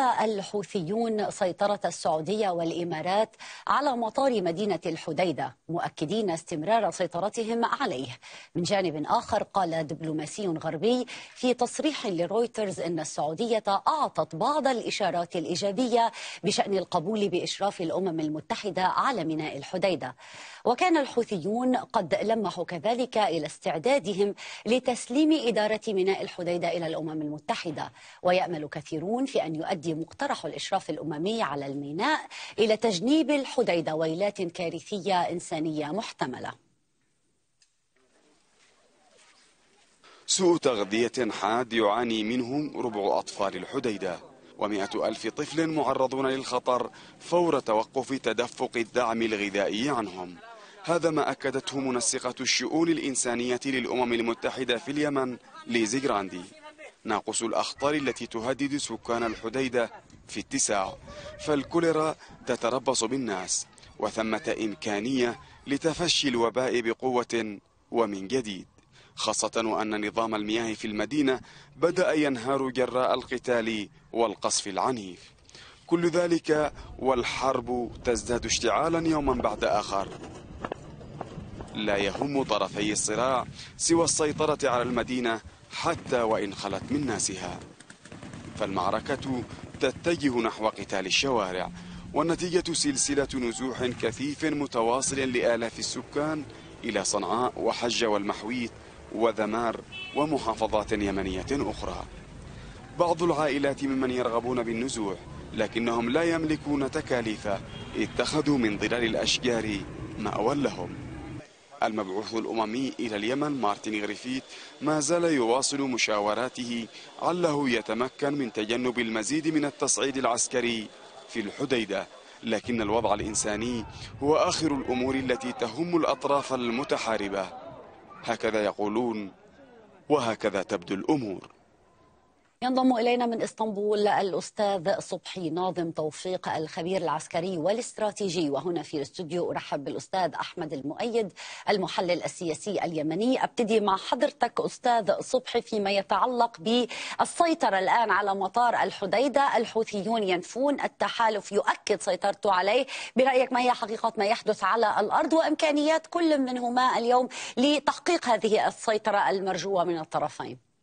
الحوثيون سيطرة السعودية والإمارات على مطار مدينة الحديدة مؤكدين استمرار سيطرتهم عليه من جانب آخر قال دبلوماسي غربي في تصريح لرويترز أن السعودية أعطت بعض الإشارات الإيجابية بشأن القبول بإشراف الأمم المتحدة على ميناء الحديدة وكان الحوثيون قد لمحوا كذلك إلى استعدادهم لتسليم إدارة ميناء الحديدة إلى الأمم المتحدة ويأمل كثيرون في أن يؤدي يؤدي مقترح الإشراف الأممي على الميناء إلى تجنيب الحديدة ويلات كارثية إنسانية محتملة سوء تغذية حاد يعاني منه ربع أطفال الحديدة ومئة ألف طفل معرضون للخطر فور توقف تدفق الدعم الغذائي عنهم هذا ما أكدته منسقة الشؤون الإنسانية للأمم المتحدة في اليمن ليزي جراندي ناقص الأخطار التي تهدد سكان الحديدة في اتساع فالكوليرا تتربص بالناس وثمة إمكانية لتفشي الوباء بقوة ومن جديد خاصة وأن نظام المياه في المدينة بدأ ينهار جراء القتال والقصف العنيف كل ذلك والحرب تزداد اشتعالا يوما بعد آخر لا يهم طرفي الصراع سوى السيطرة على المدينة حتى وإن خلت من ناسها فالمعركة تتجه نحو قتال الشوارع والنتيجة سلسلة نزوح كثيف متواصل لآلاف السكان إلى صنعاء وحجة والمحويت وذمار ومحافظات يمنية أخرى بعض العائلات ممن يرغبون بالنزوح لكنهم لا يملكون تكاليف اتخذوا من ظلال الأشجار مأوى لهم المبعوث الأممي إلى اليمن مارتن غريفيت ما زال يواصل مشاوراته علّه يتمكن من تجنب المزيد من التصعيد العسكري في الحديدة لكن الوضع الإنساني هو آخر الأمور التي تهم الأطراف المتحاربة هكذا يقولون وهكذا تبدو الأمور ينضم إلينا من إسطنبول الأستاذ صبحي ناظم توفيق الخبير العسكري والاستراتيجي وهنا في الاستوديو أرحب بالأستاذ أحمد المؤيد المحلل السياسي اليمني أبتدي مع حضرتك أستاذ صبحي فيما يتعلق بالسيطرة الآن على مطار الحديدة الحوثيون ينفون التحالف يؤكد سيطرته عليه برأيك ما هي حقيقة ما يحدث على الأرض وإمكانيات كل منهما اليوم لتحقيق هذه السيطرة المرجوة من الطرفين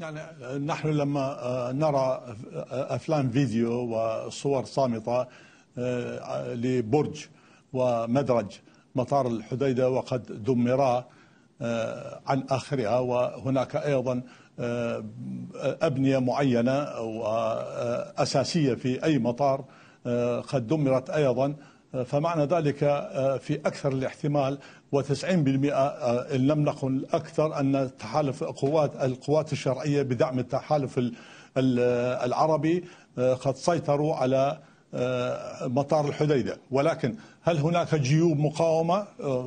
يعني نحن لما آه، نرى افلام فيديو وصور صامته آه، لبرج ومدرج مطار الحديده وقد دمرا آه، عن اخرها وهناك ايضا ابنيه معينه واساسيه في اي مطار قد دمرت ايضا فمعنى ذلك آه، في أكثر الاحتمال و90% آه، إن لم نقل أكثر أن تحالف قوات القوات الشرعية بدعم التحالف العربي آه، قد سيطروا على مطار الحديدة ولكن هل هناك جيوب مقاومة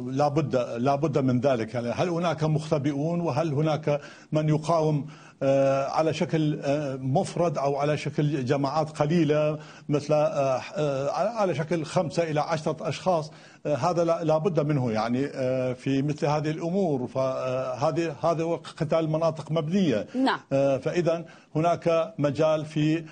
لا بد, لا بد من ذلك يعني هل هناك مختبئون وهل هناك من يقاوم آه، على شكل آه، مفرد أو على شكل جماعات قليلة مثل آه، على شكل خمسة إلى عشرة أشخاص هذا لا بد منه يعني في مثل هذه الأمور فهذه هذا هو قتال مناطق مبنية نعم. فإذا هناك مجال في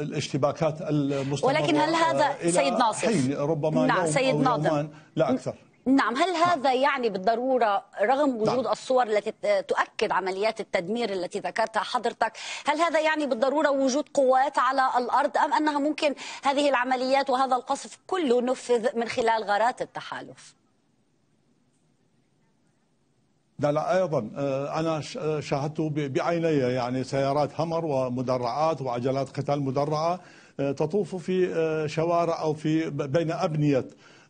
الاشتباكات المستمرة ولكن هل هذا سيد ناصر ربما نعم سيد ناظم لا أكثر نعم هل هذا نعم. يعني بالضرورة رغم نعم. وجود نعم. الصور التي تؤكد عمليات التدمير التي ذكرتها حضرتك هل هذا يعني بالضرورة وجود قوات على الأرض أم أنها ممكن هذه العمليات وهذا القصف كله نفذ من خلال غارات التحالف لا لا ايضا آه، انا آه، شاهدت بعيني يعني سيارات همر ومدرعات وعجلات قتال مدرعه آه، تطوف في شوارع او في بين ابنيه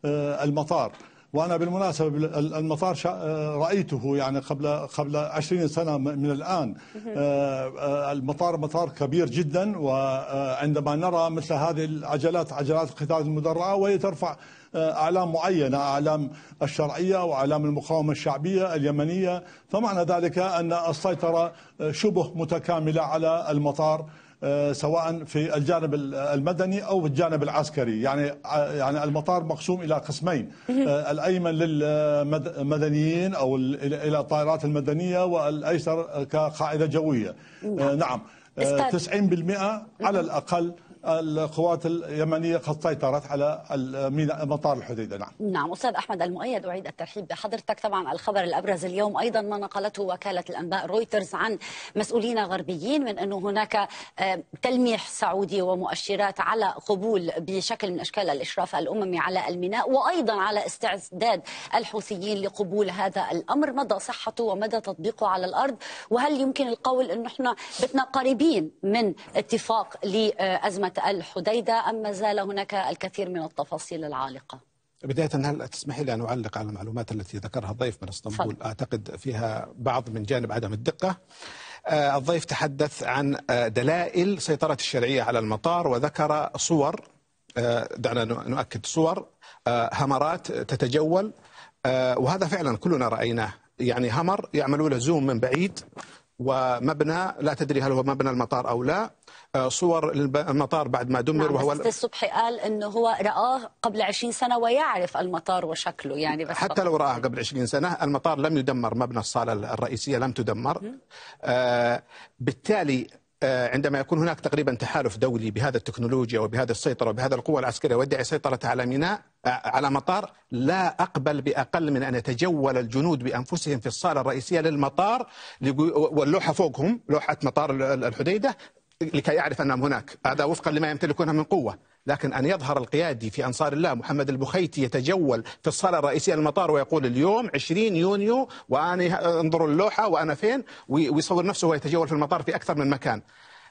المطار وأنا بالمناسبة المطار آه، رأيته يعني قبل قبل 20 سنة من الآن آه، آه، المطار مطار كبير جدا وعندما نرى مثل هذه العجلات عجلات القتال المدرعة وهي ترفع أعلام معينة أعلام الشرعية وأعلام المقاومة الشعبية اليمنية فمعنى ذلك أن السيطرة شبه متكاملة على المطار آه، سواء في الجانب المدني او في الجانب العسكري يعني آه، يعني المطار مقسوم الى قسمين آه، الايمن للمدنيين او الى الطائرات المدنيه والايسر كقاعده جويه نعم 90% على الاقل القوات اليمنية قد سيطرت على مطار الحديدة نعم نعم أستاذ أحمد المؤيد أعيد الترحيب بحضرتك طبعا الخبر الأبرز اليوم أيضا ما نقلته وكالة الأنباء رويترز عن مسؤولين غربيين من أنه هناك آه، تلميح سعودي ومؤشرات على قبول بشكل من أشكال الإشراف الأممي على الميناء وأيضا على استعداد الحوثيين لقبول هذا الأمر مدى صحته ومدى تطبيقه على الأرض وهل يمكن القول أنه نحن بتنا قريبين من اتفاق لأزمة الحديدة أم ما زال هناك الكثير من التفاصيل العالقة بداية هل تسمحي لي أن أعلق على المعلومات التي ذكرها الضيف من اسطنبول فضل. أعتقد فيها بعض من جانب عدم الدقة آه، الضيف تحدث عن آه، دلائل سيطرة الشرعية على المطار وذكر صور آه، دعنا نؤكد صور همرات تتجول وهذا فعلا كلنا رأيناه يعني همر يعملوا له زوم من بعيد ومبنى لا تدري هل هو مبنى المطار أو لا آه، صور المطار بعد ما دمر نعم وهو بس الصبحي قال انه هو رآه قبل 20 سنه ويعرف المطار وشكله يعني بس حتى لو رآه قبل 20 سنه المطار لم يدمر مبنى الصاله الرئيسيه لم تدمر آه بالتالي آه، عندما يكون هناك تقريبا تحالف دولي بهذا التكنولوجيا وبهذه السيطره وبهذا القوه العسكريه ودعي سيطرتها على ميناء آه، على مطار لا أقبل بأقل من أن يتجول الجنود بأنفسهم في الصالة الرئيسية للمطار واللوحة فوقهم لوحة مطار الحديدة لكي يعرف أنهم هناك هذا وفقا لما يمتلكونه من قوة لكن أن يظهر القيادي في أنصار الله محمد البخيتي يتجول في الصالة الرئيسية للمطار ويقول اليوم 20 يونيو وأنا انظروا اللوحة وأنا فين ويصور نفسه ويتجول في المطار في أكثر من مكان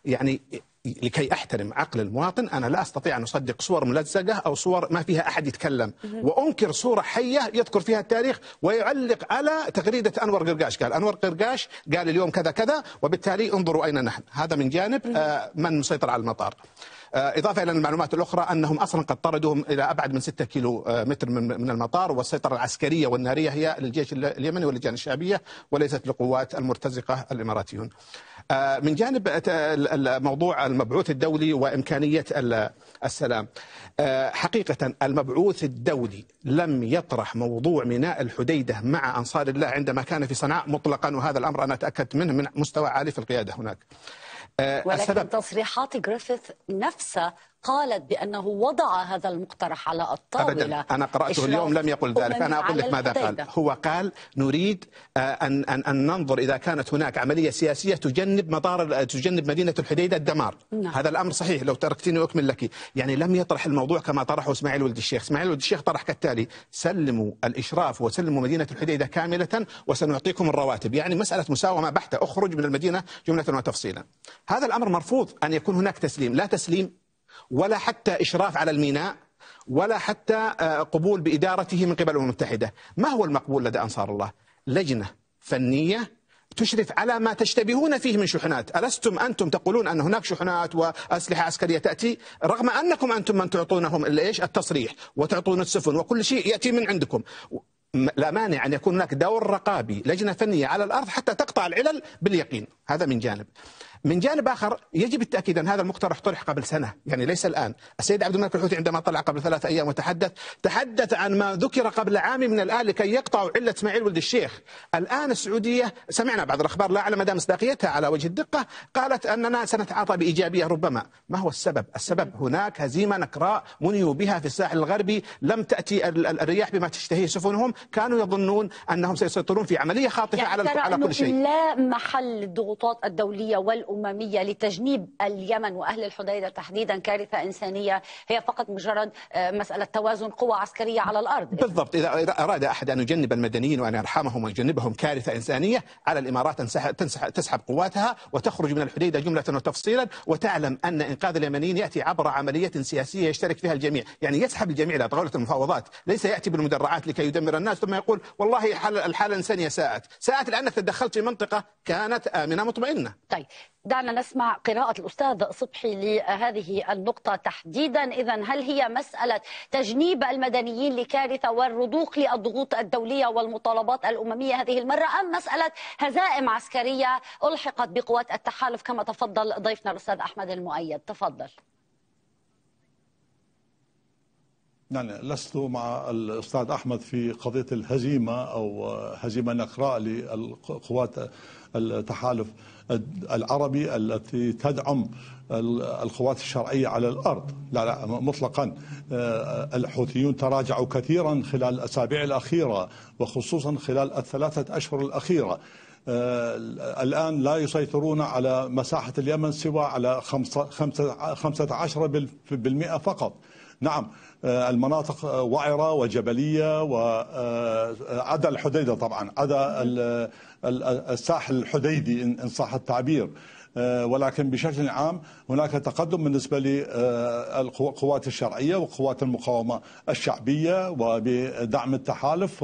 يعني لكي احترم عقل المواطن انا لا استطيع ان اصدق صور ملزقه او صور ما فيها احد يتكلم وانكر صوره حيه يذكر فيها التاريخ ويعلق على تغريده انور قرقاش قال انور قرقاش قال اليوم كذا كذا وبالتالي انظروا اين نحن هذا من جانب آه، من مسيطر على المطار آه، إضافة إلى المعلومات الأخرى أنهم أصلا قد طردوهم إلى أبعد من 6 كيلو آه، متر من المطار والسيطرة العسكرية والنارية هي للجيش اليمني واللجان الشعبية وليست لقوات المرتزقة الإماراتيون آه، من جانب آه، موضوع المبعوث الدولي وامكانيه السلام آه، حقيقه المبعوث الدولي لم يطرح موضوع ميناء الحديده مع انصار الله عندما كان في صنعاء مطلقا وهذا الامر انا تاكدت منه من مستوى عالي في القياده هناك ولكن السبب. تصريحات جريفيث نفسها قالت بأنه وضع هذا المقترح على الطاولة أبدا أنا قرأته اليوم لم يقل ذلك أمم أنا أقول لك ماذا قال هو قال نريد آه، أن, أن, أن ننظر إذا كانت هناك عملية سياسية تجنب مطار تجنب مدينة الحديدة الدمار نعم. هذا الأمر صحيح لو تركتني أكمل لك يعني لم يطرح الموضوع كما طرحه إسماعيل ولد الشيخ إسماعيل ولد الشيخ طرح كالتالي سلموا الإشراف وسلموا مدينة الحديدة كاملة وسنعطيكم الرواتب يعني مسألة مساومة بحتة أخرج من المدينة جملة وتفصيلا هذا الأمر مرفوض أن يكون هناك تسليم لا تسليم ولا حتى إشراف على الميناء ولا حتى آه، قبول بإدارته من قبل الأمم المتحدة ما هو المقبول لدى أنصار الله لجنة فنية تشرف على ما تشتبهون فيه من شحنات ألستم أنتم تقولون أن هناك شحنات وأسلحة عسكرية تأتي رغم أنكم أنتم من تعطونهم إيش التصريح وتعطون السفن وكل شيء يأتي من عندكم لا مانع أن يكون هناك دور رقابي لجنة فنية على الأرض حتى تقطع العلل باليقين هذا من جانب من جانب اخر يجب التاكيد ان هذا المقترح طرح قبل سنه يعني ليس الان السيد عبد الملك الحوثي عندما طلع قبل ثلاثة ايام وتحدث تحدث عن ما ذكر قبل عام من الان لكي يقطعوا عله اسماعيل ولد الشيخ الان السعوديه سمعنا بعض الاخبار لا اعلم مدى مصداقيتها على وجه الدقه قالت اننا سنتعاطى بايجابيه ربما ما هو السبب السبب هناك هزيمه نكراء منيوا بها في الساحل الغربي لم تاتي الرياح بما تشتهيه سفنهم كانوا يظنون انهم سيسيطرون في عمليه خاطفه يعني على على كل شيء لا محل الضغوطات الدوليه والأمم الامميه لتجنيب اليمن وأهل الحديدة تحديدا كارثة إنسانية هي فقط مجرد آه، مسألة توازن قوى عسكرية على الأرض بالضبط إذا أراد أحد أن يجنب المدنيين وأن يرحمهم ويجنبهم كارثة إنسانية على الإمارات ان تسحب قواتها وتخرج من الحديدة جملة وتفصيلا وتعلم أن إنقاذ اليمنيين يأتي عبر عملية سياسية يشترك فيها الجميع يعني يسحب الجميع إلى طاولة المفاوضات ليس يأتي بالمدرعات لكي يدمر الناس ثم يقول والله الحالة الإنسانية ساءت ساءت لأنك تدخلت في منطقة كانت آمنة مطمئنة طيب دعنا نسمع قراءة الأستاذ صبحي لهذه النقطة تحديدا إذا هل هي مسألة تجنيب المدنيين لكارثة والرضوخ للضغوط الدولية والمطالبات الأممية هذه المرة أم مسألة هزائم عسكرية ألحقت بقوات التحالف كما تفضل ضيفنا الأستاذ أحمد المؤيد تفضل يعني لست مع الأستاذ أحمد في قضية الهزيمة أو هزيمة نقراء للقوات التحالف العربي التي تدعم القوات الشرعية على الأرض لا لا مطلقا آه، الحوثيون تراجعوا كثيرا خلال الأسابيع الأخيرة وخصوصا خلال الثلاثة أشهر الأخيرة آه، الآن لا يسيطرون على مساحة اليمن سوى على 15% فقط نعم آه، المناطق وعرة وجبلية وعدا الحديدة طبعا عدا الساحل الحديدي إن صح التعبير آه، ولكن بشكل عام هناك تقدم بالنسبه للقوات آه، الشرعيه وقوات المقاومه الشعبيه وبدعم التحالف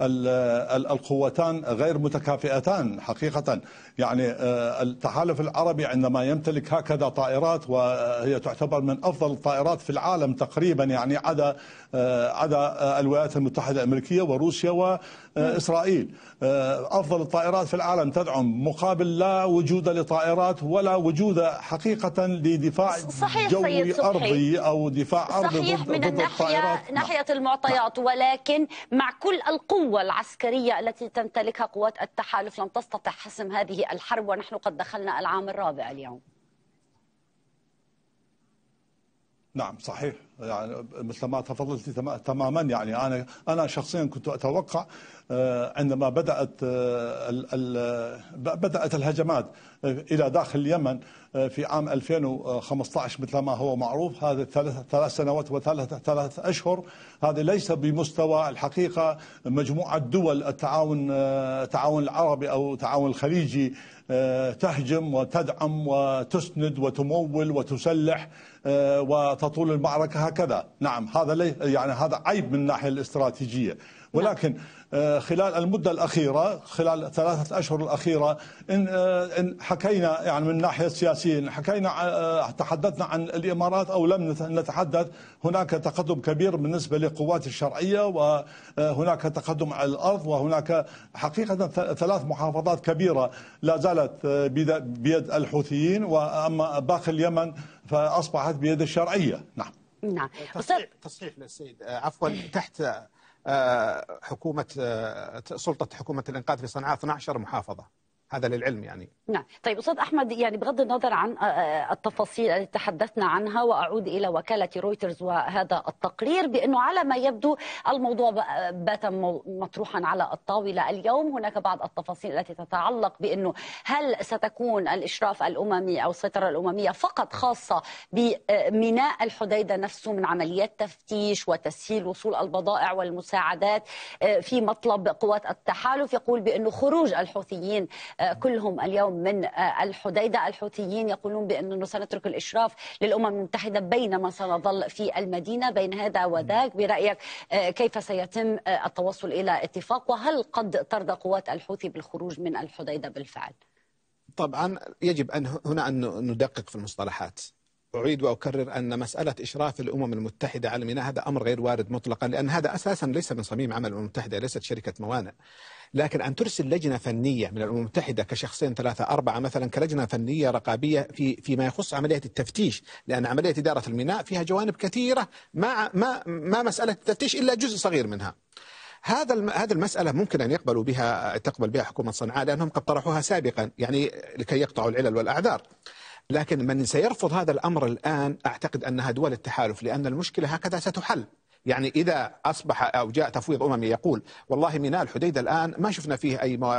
والقوتان غير متكافئتان حقيقه يعني آه، التحالف العربي عندما يمتلك هكذا طائرات وهي تعتبر من افضل الطائرات في العالم تقريبا يعني عدا آه، عدا آه، الولايات المتحده الامريكيه وروسيا واسرائيل افضل الطائرات في العالم تدعم مقابل لا وجود لطائرات ولا وجود حقيقه لدفاع صحيح جوي ارضي او دفاع ارضي صحيح ضد من ضد الناحيه نعم. ناحيه المعطيات ولكن مع كل القوه العسكريه التي تمتلكها قوات التحالف لم تستطع حسم هذه الحرب ونحن قد دخلنا العام الرابع اليوم نعم صحيح يعني مثل ما تفضلت تماما يعني انا انا شخصيا كنت اتوقع آه، عندما بدات آه، بدات الهجمات آه، الى داخل اليمن في عام 2015 مثل ما هو معروف هذه ثلاث سنوات وثلاث ثلاث اشهر هذا ليس بمستوى الحقيقه مجموعه دول التعاون التعاون العربي او التعاون الخليجي تهجم وتدعم وتسند وتمول وتسلح وتطول المعركه هكذا نعم هذا لي يعني هذا عيب من الناحية الاستراتيجية نعم. ولكن آه، خلال المدة الأخيرة خلال ثلاثة أشهر الأخيرة إن, آه، إن حكينا يعني من الناحية السياسية إن حكينا آه، تحدثنا عن الإمارات أو لم نتحدث هناك تقدم كبير بالنسبة للقوات الشرعية وهناك تقدم على الأرض وهناك حقيقة ثلاث محافظات كبيرة لا زالت بيد الحوثيين وأما باقي اليمن فأصبحت بيد الشرعية نعم نعم تصحيح, تصحيح للسيد آه، عفوا تحت آه، حكومه آه، سلطه حكومه الانقاذ في صنعاء 12 محافظه هذا للعلم يعني نعم طيب أستاذ أحمد يعني بغض النظر عن آه، آه، التفاصيل التي تحدثنا عنها وأعود إلى وكالة رويترز وهذا التقرير بأنه على ما يبدو الموضوع بات مطروحا على الطاولة اليوم هناك بعض التفاصيل التي تتعلق بأنه هل ستكون الإشراف الأممي أو السيطرة الأممية فقط خاصة بميناء الحديدة نفسه من عمليات تفتيش وتسهيل وصول البضائع والمساعدات آه، في مطلب قوات التحالف يقول بأنه خروج الحوثيين كلهم اليوم من آه، الحديدة الحوثيين يقولون بأنه سنترك الإشراف للأمم المتحدة بينما سنظل في المدينة بين هذا وذاك برأيك آه، كيف سيتم آه، التوصل إلى اتفاق وهل قد ترضى قوات الحوثي بالخروج من الحديدة بالفعل؟ طبعا يجب أن هنا أن ندقق في المصطلحات أعيد وأكرر أن مسألة إشراف الأمم المتحدة على الميناء هذا أمر غير وارد مطلقا لأن هذا أساسا ليس من صميم عمل الأمم المتحدة ليست شركة موانئ لكن أن ترسل لجنة فنية من الأمم المتحدة كشخصين ثلاثة أربعة مثلا كلجنة فنية رقابية في فيما يخص عملية التفتيش لأن عملية إدارة الميناء فيها جوانب كثيرة ما ما ما مسألة التفتيش إلا جزء صغير منها هذا هذه المسألة ممكن أن يقبلوا بها تقبل بها حكومة صنعاء لأنهم قد طرحوها سابقا يعني لكي يقطعوا العلل والأعذار لكن من سيرفض هذا الأمر الآن أعتقد أنها دول التحالف لأن المشكلة هكذا ستحل يعني إذا أصبح أو جاء تفويض أممي يقول والله ميناء الحديدة الآن ما شفنا فيه أي ما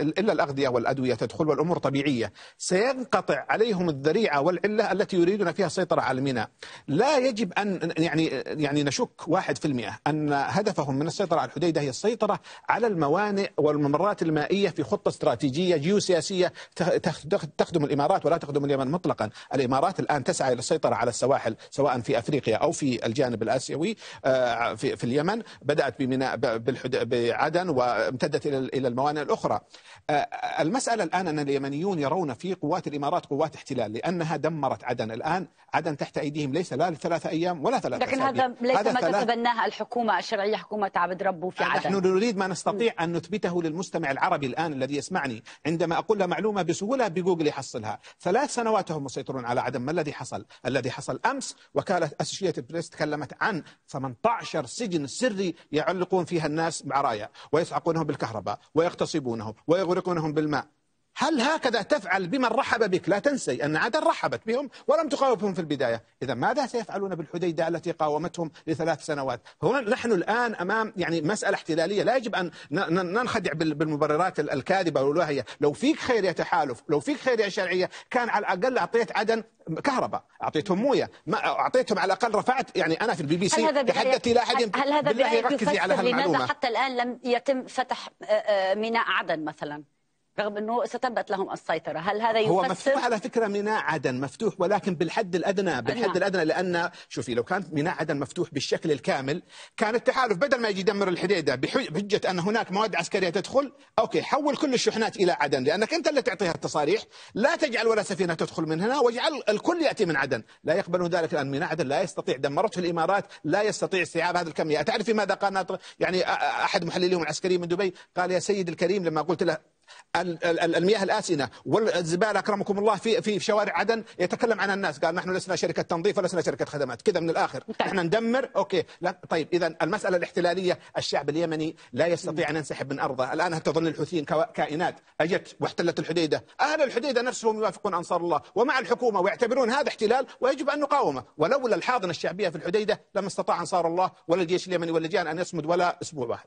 إلا الأغذية والأدوية تدخل والأمور طبيعية سينقطع عليهم الذريعة والعلة التي يريدون فيها السيطرة على الميناء لا يجب أن يعني يعني نشك 1% أن هدفهم من السيطرة على الحديدة هي السيطرة على الموانئ والممرات المائية في خطة استراتيجية جيوسياسية تخدم الإمارات ولا تخدم اليمن مطلقا الإمارات الآن تسعى إلى السيطرة على السواحل سواء في أفريقيا أو في الجانب الآسيوي آه، في, في اليمن بدأت بميناء بعدن وامتدت إلى إلى الموانئ الأخرى آه، المسألة الآن أن اليمنيون يرون في قوات الإمارات قوات احتلال لأنها دمرت عدن الآن عدن تحت أيديهم ليس لا لثلاثة أيام ولا ثلاثة لكن هذا ليس هذا ما تتبناه الحكومة الشرعية حكومة عبد ربه في عدن نحن نريد ما نستطيع أن نثبته للمستمع العربي الآن الذي يسمعني عندما أقول له معلومة بسهولة بجوجل يحصلها ثلاث سنوات هم مسيطرون على عدن ما الذي حصل الذي حصل أمس وكالة أسوشيتد بريس تكلمت عن 18 18 سجن سري يعلقون فيها الناس بعرايا ويسعقونهم بالكهرباء ويغتصبونهم ويغرقونهم بالماء هل هكذا تفعل بمن رحب بك لا تنسي أن عدن رحبت بهم ولم تقاومهم في البداية إذا ماذا سيفعلون بالحديدة التي قاومتهم لثلاث سنوات هنا نحن الآن أمام يعني مسألة احتلالية لا يجب أن ننخدع بالمبررات الكاذبة والوهية لو فيك خير يا تحالف لو فيك خير يا شرعية كان على الأقل أعطيت عدن كهرباء أعطيتهم موية ما أعطيتهم على الأقل رفعت يعني أنا في البي بي سي تحدثت إلى أحد هل هذا بالله يركز على هالمعلومة لماذا حتى الآن لم يتم فتح آه، آه، ميناء عدن مثلا رغم انه ستبت لهم السيطره، هل هذا يفسر هو مفتوح على فكره ميناء عدن مفتوح ولكن بالحد الادنى بالحد نعم. الادنى لان شوفي لو كان ميناء عدن مفتوح بالشكل الكامل كان التحالف بدل ما يجي يدمر الحديده بحجه ان هناك مواد عسكريه تدخل، اوكي حول كل الشحنات الى عدن لانك انت اللي تعطيها التصاريح، لا تجعل ولا سفينه تدخل من هنا واجعل الكل ياتي من عدن، لا يقبلون ذلك الان ميناء عدن لا يستطيع دمرته الامارات لا يستطيع استيعاب هذه الكميه، تعرفي ماذا قال يعني احد محلليهم العسكريين من دبي؟ قال يا سيد الكريم لما قلت له المياه الآسنة والزبالة أكرمكم الله في في شوارع عدن يتكلم عنها الناس قال نحن لسنا شركة تنظيف ولسنا شركة خدمات كذا من الآخر طيب. نحن ندمر أوكي لا طيب إذا المسألة الاحتلالية الشعب اليمني لا يستطيع أن ينسحب من أرضه الآن تظن الحوثيين كائنات أجت واحتلت الحديدة أهل الحديدة نفسهم يوافقون أنصار الله ومع الحكومة ويعتبرون هذا احتلال ويجب أن نقاومه ولولا الحاضنة الشعبية في الحديدة لما استطاع أنصار الله ولا الجيش اليمني ولا أن يصمد ولا أسبوع واحد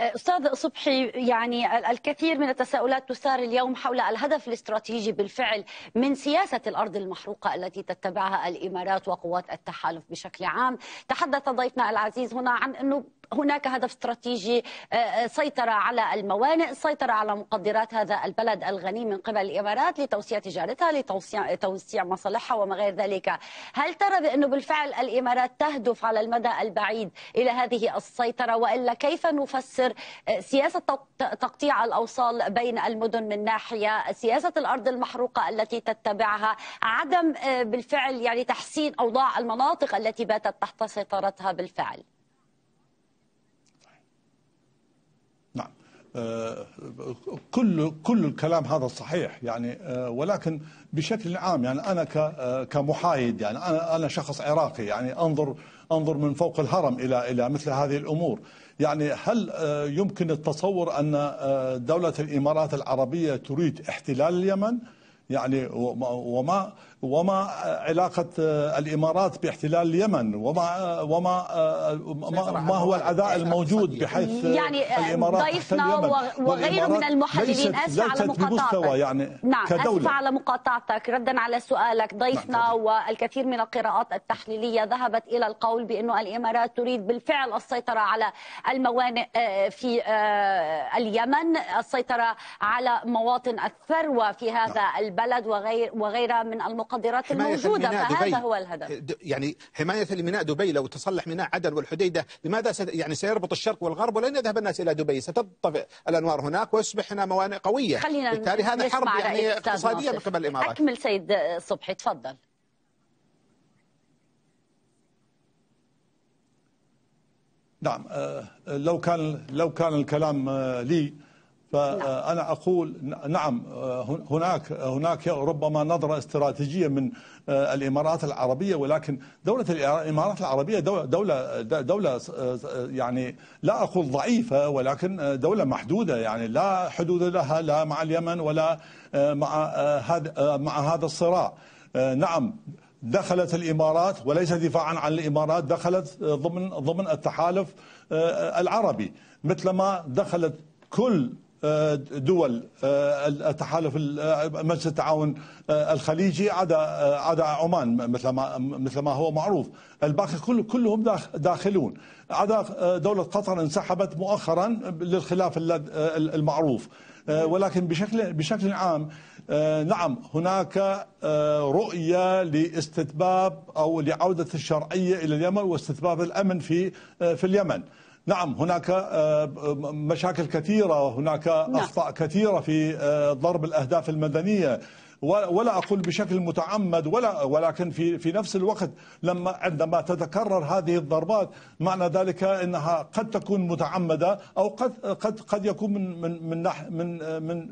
أستاذ صبحي يعني الكثير من التساؤل التساؤلات تثار اليوم حول الهدف الاستراتيجي بالفعل من سياسة الأرض المحروقة التي تتبعها الإمارات وقوات التحالف بشكل عام تحدث ضيفنا العزيز هنا عن أنه هناك هدف استراتيجي آه، آه، سيطرة على الموانئ سيطرة على مقدرات هذا البلد الغني من قبل الإمارات لتوسيع تجارتها لتوسيع مصالحها وما غير ذلك هل ترى بأنه بالفعل الإمارات تهدف على المدى البعيد إلى هذه السيطرة وإلا كيف نفسر آه، سياسة تقطيع الأوصال بين المدن من ناحية سياسة الأرض المحروقة التي تتبعها عدم بالفعل يعني تحسين أوضاع المناطق التي باتت تحت سيطرتها بالفعل آه، كل كل الكلام هذا صحيح يعني آه، ولكن بشكل عام يعني انا آه، كمحايد يعني انا انا شخص عراقي يعني انظر انظر من فوق الهرم الى الى مثل هذه الامور يعني هل يمكن التصور ان دوله الامارات العربيه تريد احتلال اليمن يعني وما وما علاقة آه، الإمارات باحتلال اليمن وما آه، وما آه، ما هو العداء إيه، الموجود بحيث يعني الإمارات ضيفنا وغيره من المحللين أسف على مقاطعتك يعني نعم كدولة. أسف على مقاطعتك ردا على سؤالك نعم، ضيفنا نعم. والكثير من القراءات التحليلية ذهبت إلى القول بأنه الإمارات تريد بالفعل السيطرة على الموانئ في اليمن السيطرة على مواطن الثروة في هذا نعم. البلد وغير وغيرها من المقدرات الموجودة فهذا دبي. هو الهدف يعني حماية لميناء دبي لو تصلح ميناء عدن والحديدة لماذا ست يعني سيربط الشرق والغرب ولن يذهب الناس إلى دبي ستطفئ الأنوار هناك ويصبح هنا موانئ قوية خلينا بالتالي هذا حرب يعني اقتصادية من قبل الإمارات أكمل سيد صبحي تفضل نعم آه، لو كان لو كان الكلام آه، لي فأنا نعم. أقول نعم آه، هناك آه، هناك ربما نظرة استراتيجية من آه، الإمارات العربية ولكن دولة الإمارات العربية دولة دولة يعني لا أقول ضعيفة ولكن دولة محدودة يعني لا حدود لها لا مع اليمن ولا مع هذا مع هذا الصراع نعم دخلت الامارات وليس دفاعا عن الامارات دخلت ضمن ضمن التحالف العربي مثلما دخلت كل آه، دول آه، التحالف آه، مجلس التعاون الخليجي عدا عدا عمان مثل ما مثل ما هو معروف الباقي كل كلهم داخلون عدا دوله قطر انسحبت مؤخرا للخلاف المعروف ولكن بشكل بشكل عام نعم هناك رؤية لاستتباب أو لعودة الشرعية إلى اليمن واستتباب الأمن في في اليمن نعم هناك آه، مشاكل كثيرة هناك نعم. أخطاء كثيرة في آه، ضرب الأهداف المدنية ولا اقول بشكل متعمد ولا ولكن في في نفس الوقت لما عندما تتكرر هذه الضربات معنى ذلك انها قد تكون متعمده او قد قد قد يكون من من من من, آه، من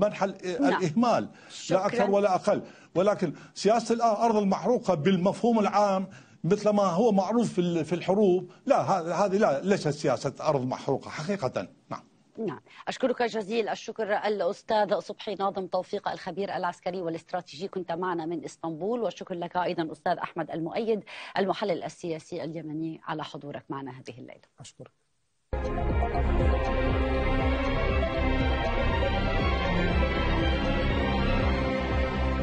منح نعم. الاهمال لا اكثر ولا اقل ولكن سياسه الارض المحروقه بالمفهوم العام مثل ما هو معروف في الحروب لا هذه لا ليست سياسه ارض محروقه حقيقه نعم نعم أشكرك جزيل الشكر الأستاذ صبحي ناظم توفيق الخبير العسكري والاستراتيجي كنت معنا من إسطنبول والشكر لك أيضا أستاذ أحمد المؤيد المحلل السياسي اليمني على حضورك معنا هذه الليلة أشكرك